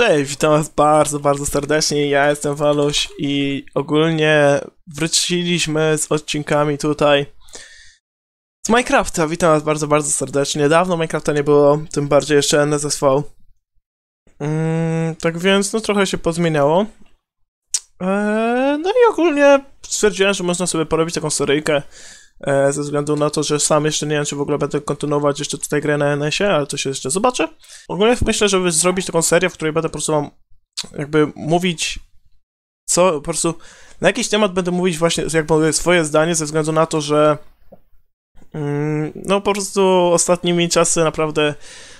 Cześć, witam was bardzo, bardzo serdecznie. Ja jestem Waluś i ogólnie wróciliśmy z odcinkami tutaj z Minecrafta. Witam was bardzo, bardzo serdecznie. Dawno Minecrafta nie było, tym bardziej jeszcze NSSV. Mm, tak więc, no trochę się pozmieniało. Eee, no i ogólnie stwierdziłem, że można sobie porobić taką seryjkę E, ze względu na to, że sam jeszcze nie wiem, czy w ogóle będę kontynuować jeszcze tutaj grę na NS-ie, e ale to się jeszcze zobaczę. Ogólnie myślę, żeby zrobić taką serię, w której będę po prostu wam jakby mówić co, po prostu na jakiś temat będę mówić właśnie jakby swoje zdanie ze względu na to, że mm, no po prostu ostatnimi czasy naprawdę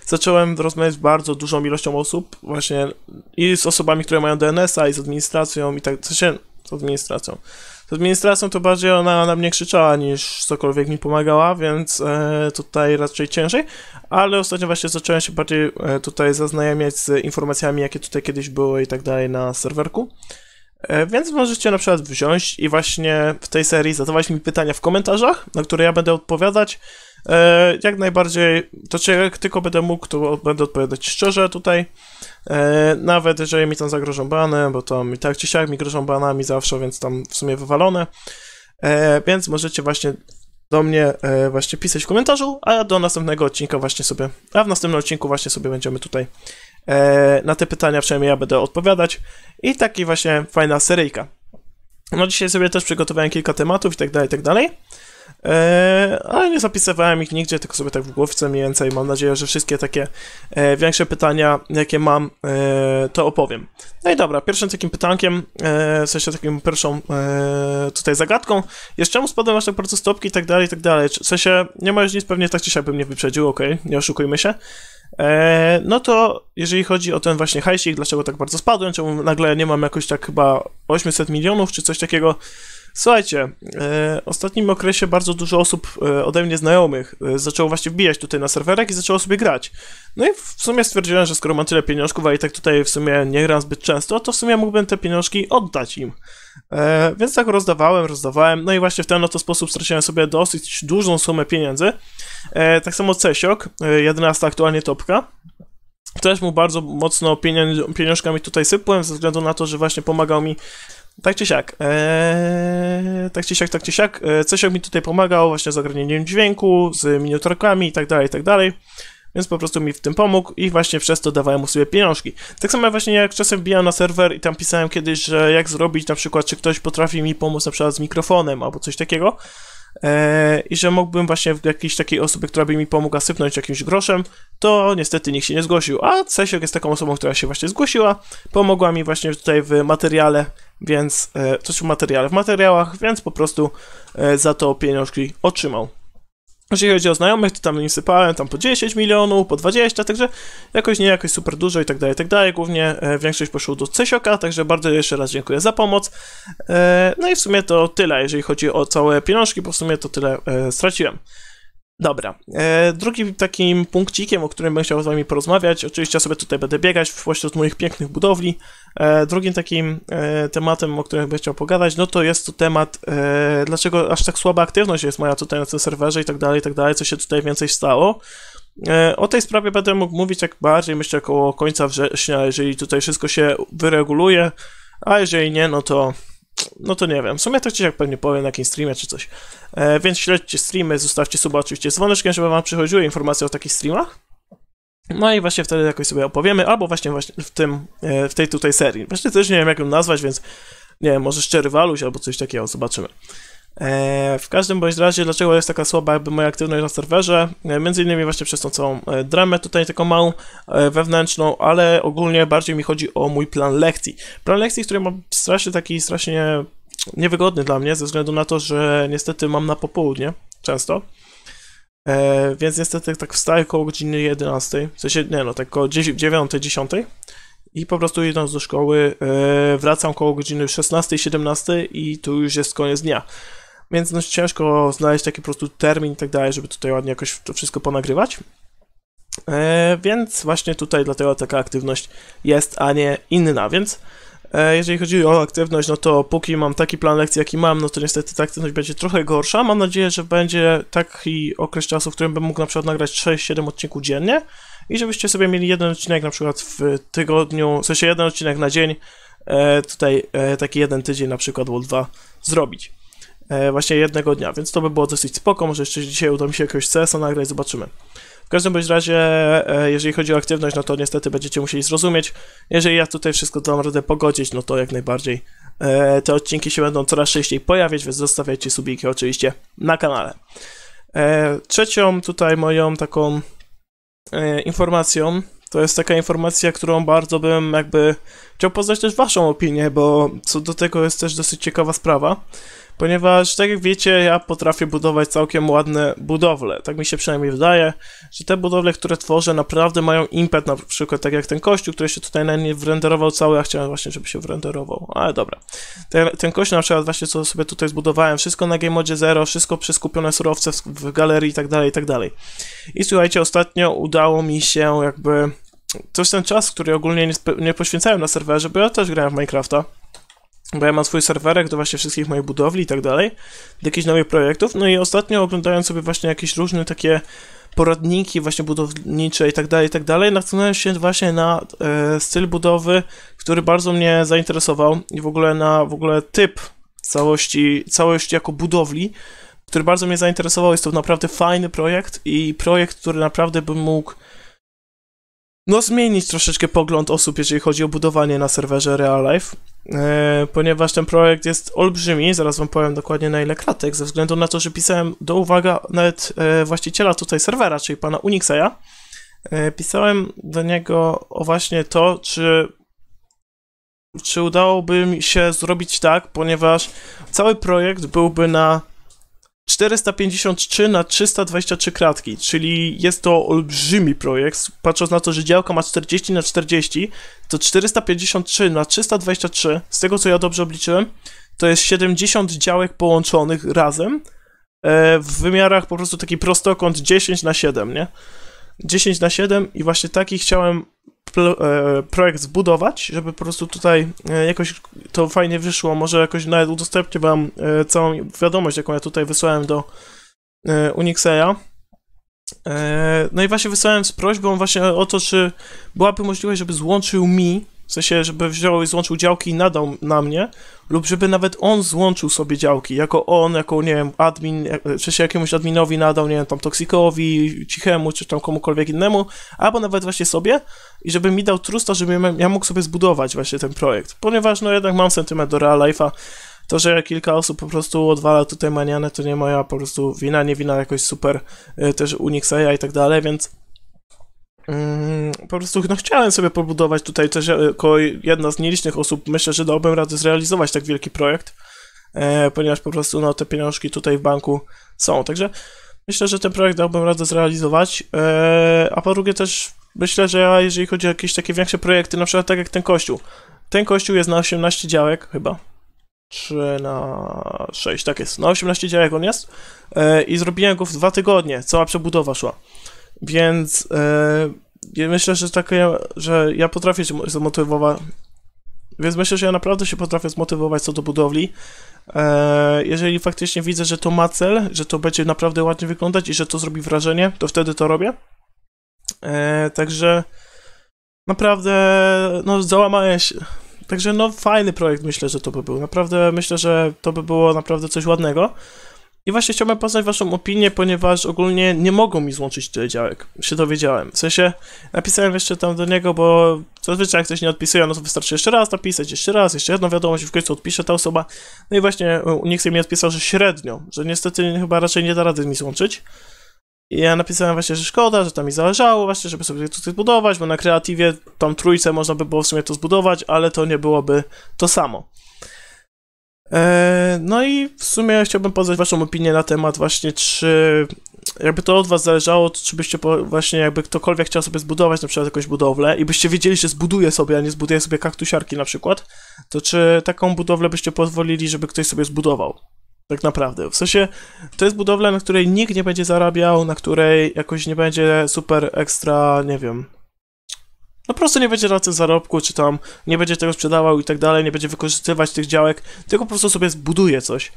zacząłem rozmawiać z bardzo dużą ilością osób właśnie i z osobami, które mają DNS-a i z administracją i tak, co się z administracją, z administracją to bardziej ona na mnie krzyczała niż cokolwiek mi pomagała, więc e, tutaj raczej ciężej, ale ostatnio właśnie zacząłem się bardziej e, tutaj zaznajamiać z informacjami, jakie tutaj kiedyś były i tak dalej na serwerku. E, więc możecie na przykład wziąć i właśnie w tej serii zadawać mi pytania w komentarzach, na które ja będę odpowiadać. E, jak najbardziej, to czy jak tylko będę mógł, to będę odpowiadać szczerze tutaj. E, nawet jeżeli mi tam zagrożą bany, bo tam mi tak czy siak mi grożą banami zawsze, więc tam w sumie wywalone. E, więc możecie właśnie do mnie e, właśnie pisać w komentarzu, a do następnego odcinka właśnie sobie, a w następnym odcinku właśnie sobie będziemy tutaj e, na te pytania przynajmniej ja będę odpowiadać i taki właśnie fajna seryjka. No dzisiaj sobie też przygotowałem kilka tematów i tak dalej, i tak dalej. Eee, ale nie zapisywałem ich nigdzie, tylko sobie tak w głowce mniej więcej. Mam nadzieję, że wszystkie takie e, większe pytania, jakie mam, e, to opowiem. No i dobra, pierwszym takim pytankiem, e, w sensie takim pierwszą tutaj zagadką, jest czemu spadły aż tak bardzo stopki i tak dalej, i tak dalej. W sensie, nie ma już nic, pewnie tak dzisiaj bym nie wyprzedził, ok, nie oszukujmy się. No to jeżeli chodzi o ten właśnie hajsik, dlaczego tak bardzo spadłem, czemu nagle nie mam jakoś tak chyba 800 milionów czy coś takiego, Słuchajcie, e, w ostatnim okresie bardzo dużo osób e, ode mnie znajomych e, zaczęło właśnie wbijać tutaj na serwerek i zaczęło sobie grać. No i w sumie stwierdziłem, że skoro mam tyle pieniążków, a i tak tutaj w sumie nie gram zbyt często, to w sumie mógłbym te pieniążki oddać im. więc tak rozdawałem, rozdawałem, no i właśnie w ten oto sposób straciłem sobie dosyć dużą sumę pieniędzy. tak samo Cesiok, 11 aktualnie topka. Też mu bardzo mocno pieniążkami tutaj sypłem, ze względu na to, że właśnie pomagał mi tak czy siak, e, tak czy siak, tak czy siak, e, coś mi tutaj pomagał właśnie z ogarnieniem dźwięku, z miniaturkami i tak dalej, i tak dalej. Więc po prostu mi w tym pomógł i właśnie przez to dawałem mu sobie pieniążki. Tak samo właśnie jak czasem wbijałem na serwer i tam pisałem kiedyś, że jak zrobić na przykład, czy ktoś potrafi mi pomóc na przykład z mikrofonem albo coś takiego. E, i że mógłbym właśnie w jakiejś takiej osobie, która by mi pomogła sypnąć jakimś groszem, to niestety nikt się nie zgłosił, a Cesiok jest taką osobą, która się właśnie zgłosiła, pomogła mi właśnie tutaj w materiale, więc, e, coś w materiale, w materiałach, więc po prostu e, za to pieniążki otrzymał. Jeżeli chodzi o znajomych, to tam im sypałem tam po 10 milionów, po 20, także jakoś nie jakoś super dużo i tak dalej, i tak dalej. Głównie e, większość poszło do Cesioka, także bardzo jeszcze raz dziękuję za pomoc. E, no i w sumie to tyle, jeżeli chodzi o całe pieniążki, bo w sumie to tyle e, straciłem. Dobra. E, drugim takim punkcikiem, o którym bym chciał z wami porozmawiać, oczywiście ja sobie tutaj będę biegać pośród moich pięknych budowli. E, drugim takim e, tematem, o którym bym chciał pogadać, no to jest to temat, e, dlaczego aż tak słaba aktywność jest moja tutaj na tym serwerze i tak dalej, i tak dalej, co się tutaj więcej stało. E, o tej sprawie będę mógł mówić jak bardziej, myślę, około końca września, jeżeli tutaj wszystko się wyreguluje, a jeżeli nie, no to no to nie wiem. W sumie to gdzieś jak pewnie powiem na jakimś streamie czy coś. E, więc śledźcie streamy, zostawcie suba oczywiście z dzwoneczkiem, żeby wam przychodziły informacje o takich streamach. No i właśnie wtedy jakoś sobie opowiemy, albo właśnie, właśnie w tym, e, w tej tutaj serii. Właśnie też nie wiem jak ją nazwać, więc nie wiem, może szczery waluś albo coś takiego, zobaczymy. E, w każdym bądź razie, dlaczego jest taka słaba jakby moja aktywność na serwerze? E, między innymi właśnie przez tą całą e, dramę tutaj, taką małą, wewnętrzną, ale ogólnie bardziej mi chodzi o mój plan lekcji. Plan lekcji, który mam strasznie taki, strasznie niewygodny dla mnie, ze względu na to, że niestety mam na popołudnie, często. Więc niestety tak wstaję koło godziny 11, w sensie, nie no, tak koło 9, 10 i po prostu idąc do szkoły, wracam koło godziny 16-17 i tu już jest koniec dnia więc no, ciężko znaleźć taki po prostu termin i tak dalej, żeby tutaj ładnie jakoś to wszystko ponagrywać. E, więc właśnie tutaj dlatego taka aktywność jest, a nie inna, więc e, jeżeli chodzi o aktywność, no to póki mam taki plan lekcji, jaki mam, no to niestety ta aktywność będzie trochę gorsza. Mam nadzieję, że będzie taki okres czasu, w którym bym mógł na przykład nagrać 6-7 odcinków dziennie i żebyście sobie mieli jeden odcinek na przykład w tygodniu, w sensie jeden odcinek na dzień, e, tutaj e, taki jeden tydzień na przykład albo dwa zrobić. E, właśnie jednego dnia, więc to by było dosyć spoko, może jeszcze dzisiaj uda mi się jakoś CS-a nagrać, zobaczymy. W każdym bądź razie, e, jeżeli chodzi o aktywność, no to niestety będziecie musieli zrozumieć. Jeżeli ja tutaj wszystko dam radę pogodzić, no to jak najbardziej e, te odcinki się będą coraz częściej pojawiać, więc zostawiajcie subiki oczywiście na kanale. Trzecią tutaj moją taką informacją to jest taka informacja, którą bardzo bym jakby chciał poznać też waszą opinię, bo co do tego jest też dosyć ciekawa sprawa ponieważ tak jak wiecie, ja potrafię budować całkiem ładne budowle. Tak mi się przynajmniej wydaje, że te budowle, które tworzę, naprawdę mają impet, na przykład tak jak ten kościół, który się tutaj na nie wrenderował cały, ja chciałem właśnie, żeby się wrenderował, ale dobra. Ten, ten kościół na przykład właśnie, co sobie tutaj zbudowałem, wszystko na Game Modzie Zero, wszystko przeskupione surowce w, w galerii i tak dalej, i tak dalej. I słuchajcie, ostatnio udało mi się jakby... Coś ten czas, który ogólnie nie, nie poświęcałem na serwerze, bo ja też grałem w Minecrafta bo ja mam swój serwerek do właśnie wszystkich moich budowli i tak dalej, do jakichś nowych projektów, no i ostatnio oglądając sobie właśnie jakieś różne takie poradniki właśnie budownicze i tak dalej, i tak dalej, natknąłem się właśnie na e, styl budowy, który bardzo mnie zainteresował i w ogóle na w ogóle typ całości, całość jako budowli, który bardzo mnie zainteresował. Jest to naprawdę fajny projekt i projekt, który naprawdę bym mógł no zmienić troszeczkę pogląd osób, jeżeli chodzi o budowanie na serwerze Real Life. E, ponieważ ten projekt jest olbrzymi, zaraz wam powiem dokładnie na ile kratek, ze względu na to, że pisałem do uwaga nawet e, właściciela tutaj serwera, czyli pana Unixeja, e, pisałem do niego o właśnie to, czy czy udałoby mi się zrobić tak, ponieważ cały projekt byłby na 453 na 323 kratki, czyli jest to olbrzymi projekt. Patrząc na to, że działka ma 40 na 40, to 453 na 323, z tego co ja dobrze obliczyłem, to jest 70 działek połączonych razem e, w wymiarach po prostu taki prostokąt 10 na 7, nie? 10 na 7 i właśnie taki chciałem E, projekt zbudować, żeby po prostu tutaj e, jakoś to fajnie wyszło. Może jakoś nawet udostępnię Wam e, całą wiadomość, jaką ja tutaj wysłałem do Unixeya. No i właśnie wysłałem z prośbą właśnie o to, czy byłaby możliwość, żeby złączył mi w sensie, żeby wziął i złączył działki i nadał na mnie, lub żeby nawet on złączył sobie działki, jako on, jako, nie wiem, admin, e, e, w sensie jakiemuś adminowi nadał, nie wiem, tam toksikowi, cichemu, czy tam komukolwiek innemu, albo nawet właśnie sobie i żeby mi dał trusta, żebym ja mógł sobie zbudować właśnie ten projekt, ponieważ no jednak mam sentyment do real life'a, to, że kilka osób po prostu odwala tutaj manianę, to nie moja po prostu wina, nie wina jakoś super e, też Unixa i tak dalej, więc Mm, po prostu no, chciałem sobie pobudować tutaj jako e, jedna z nielicznych osób, myślę, że dałbym radę zrealizować tak wielki projekt, e, ponieważ po prostu no, te pieniążki tutaj w banku są, także myślę, że ten projekt dałbym radę zrealizować, e, a po drugie też myślę, że ja, jeżeli chodzi o jakieś takie większe projekty, na przykład tak jak ten kościół, ten kościół jest na 18 działek chyba, 3 na 6, tak jest, na 18 działek on jest i zrobiłem go w dwa tygodnie, cała przebudowa szła. Więc e, myślę, że takie, że ja potrafię się zmotywować. Więc myślę, że ja naprawdę się potrafię zmotywować co do budowli. E, jeżeli faktycznie widzę, że to ma cel, że to będzie naprawdę ładnie wyglądać i że to zrobi wrażenie, to wtedy to robię. E, także naprawdę, no, załamałem Także no fajny projekt myślę, że to by był. Naprawdę myślę, że to by było naprawdę coś ładnego. I właśnie chciałbym poznać waszą opinię, ponieważ ogólnie nie mogą mi złączyć tyle działek. Się dowiedziałem. W sensie napisałem jeszcze tam do niego, bo zazwyczaj jak ktoś nie odpisuje, no to wystarczy jeszcze raz napisać, jeszcze raz, jeszcze jedną wiadomość i w końcu odpisze ta osoba. No i właśnie e, nikt mi odpisał, że średnio, że niestety chyba raczej nie da rady mi złączyć. I ja napisałem właśnie, że szkoda, że tam mi zależało właśnie, żeby sobie tutaj zbudować, bo na kreatywie tam trójce można by było w sumie to zbudować, ale to nie byłoby to samo. E, no i w sumie chciałbym poznać waszą opinię na temat właśnie, czy jakby to od was zależało, czy byście po, właśnie jakby ktokolwiek chciał sobie zbudować na przykład jakąś budowlę i byście wiedzieli, że zbuduje sobie, a nie zbuduje sobie kaktusiarki na przykład, to czy taką budowlę byście pozwolili, żeby ktoś sobie zbudował? Tak naprawdę. W sensie to jest budowla, na której nikt nie będzie zarabiał, na której jakoś nie będzie super ekstra, nie wiem, no po prostu nie będzie racji zarobku, czy tam nie będzie tego sprzedawał i tak dalej, nie będzie wykorzystywać tych działek, tylko po prostu sobie zbuduje coś.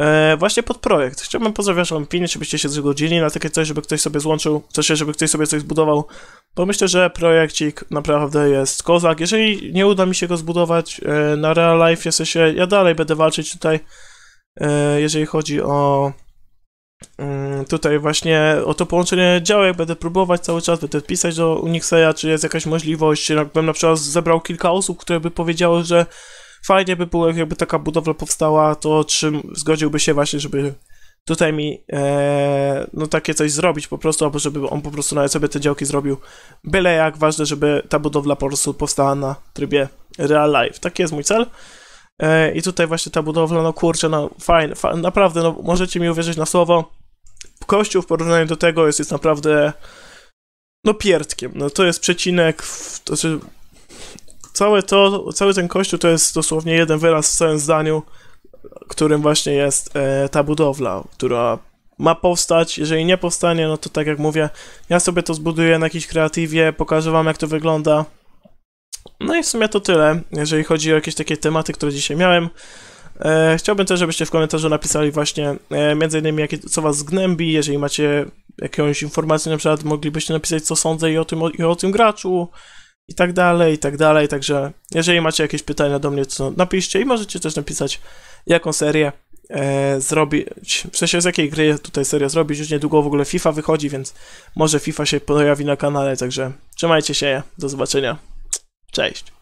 E, właśnie pod projekt. Chciałbym pozdrowić wam opinię, żebyście się zgodzili na takie coś, żeby ktoś sobie złączył, coś, żeby ktoś sobie coś zbudował, bo myślę, że projekcik naprawdę jest kozak. Jeżeli nie uda mi się go zbudować e, na real life, jeszcze się ja dalej będę walczyć tutaj, e, jeżeli chodzi o e, tutaj właśnie o to połączenie działek będę próbować cały czas, będę pisać do Unixeya, czy jest jakaś możliwość, jakbym na przykład zebrał kilka osób, które by powiedziały, że fajnie by było, jakby taka budowla powstała, to czy zgodziłby się właśnie, żeby tutaj mi e, no takie coś zrobić po prostu, albo żeby on po prostu nawet sobie te działki zrobił. Byle jak ważne, żeby ta budowla po prostu powstała na trybie real life. Taki jest mój cel. E, I tutaj właśnie ta budowla, no kurczę, no fajne, naprawdę, no możecie mi uwierzyć na słowo, Kościół w porównaniu do tego jest, jest naprawdę no pierdkiem. No to jest przecinek, to znaczy całe to, cały ten kościół to jest dosłownie jeden wyraz w całym zdaniu, którym właśnie jest e, ta budowla, która ma powstać, jeżeli nie powstanie, no to tak jak mówię, ja sobie to zbuduję na jakiejś kreatywie, pokażę wam jak to wygląda. No i w sumie to tyle, jeżeli chodzi o jakieś takie tematy, które dzisiaj miałem. E, chciałbym też, żebyście w komentarzu napisali właśnie e, między innymi, jakie, co was zgnębi, jeżeli macie jakąś informację, na przykład moglibyście napisać, co sądzę i o tym, i o tym graczu, i tak dalej, i tak dalej, także jeżeli macie jakieś pytania do mnie, to napiszcie i możecie też napisać, jaką serię e, zrobić, w sensie z jakiej gry tutaj seria zrobić, już niedługo w ogóle FIFA wychodzi, więc może FIFA się pojawi na kanale, także trzymajcie się, do zobaczenia, cześć!